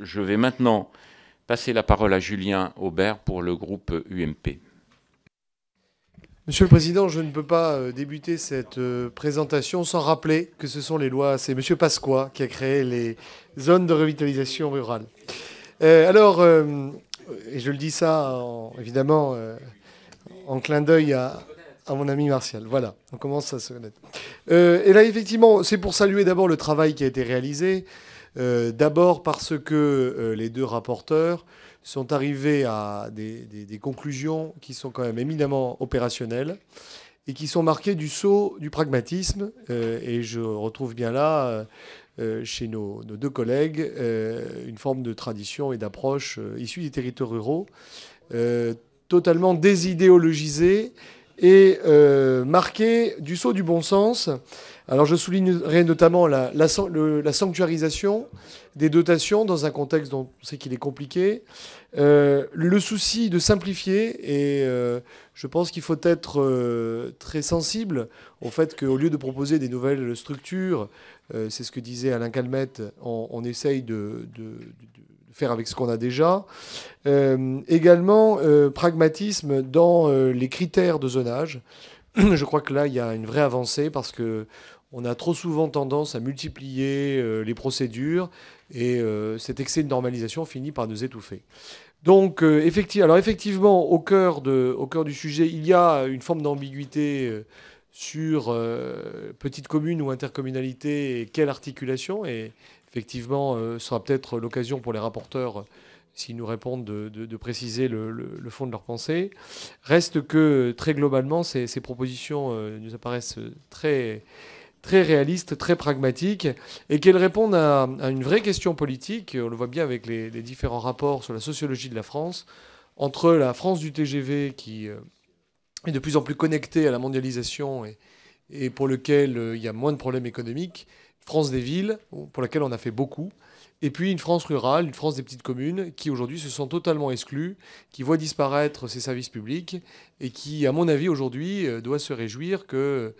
Je vais maintenant passer la parole à Julien Aubert pour le groupe UMP. Monsieur le Président, je ne peux pas euh, débuter cette euh, présentation sans rappeler que ce sont les lois. C'est Monsieur Pasqua qui a créé les zones de revitalisation rurale. Euh, alors, et je le dis ça évidemment en clin d'œil à, mon ami Martial. Voilà, on commence à se connaître. et là, effectivement, c'est pour saluer d'abord le travail qui a été réalisé. Euh, d'abord parce que euh, les deux rapporteurs sont arrivés à des, conclusions qui sont quand même éminemment opérationnelles et qui sont marquées du saut du pragmatisme. Euh, et je retrouve bien là, chez nos, nos, deux collègues, une forme de tradition et d'approche issue des territoires ruraux, totalement désidéologisée et euh, marqué du saut du bon sens. Alors je soulignerai notamment la, sanctuarisation des dotations dans un contexte dont on sait qu'il est compliqué, euh, le souci de simplifier et euh, je pense qu'il faut être euh, très sensible au fait qu'au lieu de proposer des nouvelles structures, c'est ce que disait Alain Calmette, on, essaye de faire avec ce qu'on a déjà. Euh, également, euh, pragmatisme dans euh, les critères de zonage. Je crois que là, il y a une vraie avancée parce que on a trop souvent tendance à multiplier les procédures et cet excès de normalisation finit par nous étouffer. Donc, effectivement, alors effectivement, au cœur, du sujet, il y a une forme d'ambiguïté sur euh, petite commune ou intercommunalité et quelle articulation. Et effectivement, euh, ce sera peut-être l'occasion pour les rapporteurs, euh, s'ils nous répondent, de, préciser le, fond de leur pensée. Reste que très globalement, ces, propositions nous apparaissent très très réalistes, très pragmatiques, et qu'elles répondent à, une vraie question politique. On le voit bien avec les, différents rapports sur la sociologie de la France, entre la France du TGV qui et de plus en plus connecté à la mondialisation et, pour lequel euh, il y a moins de problèmes économiques, France des villes, pour laquelle on a fait beaucoup, et puis une France rurale, une France des petites communes, qui aujourd'hui se sent totalement exclue, qui voit disparaître ses services publics, et qui, à mon avis, aujourd'hui, euh, doit se réjouir que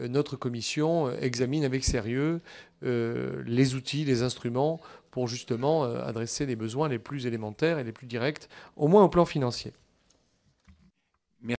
euh, notre commission examine avec sérieux les outils, les instruments pour justement adresser les besoins les plus élémentaires et les plus directs, au moins au plan financier.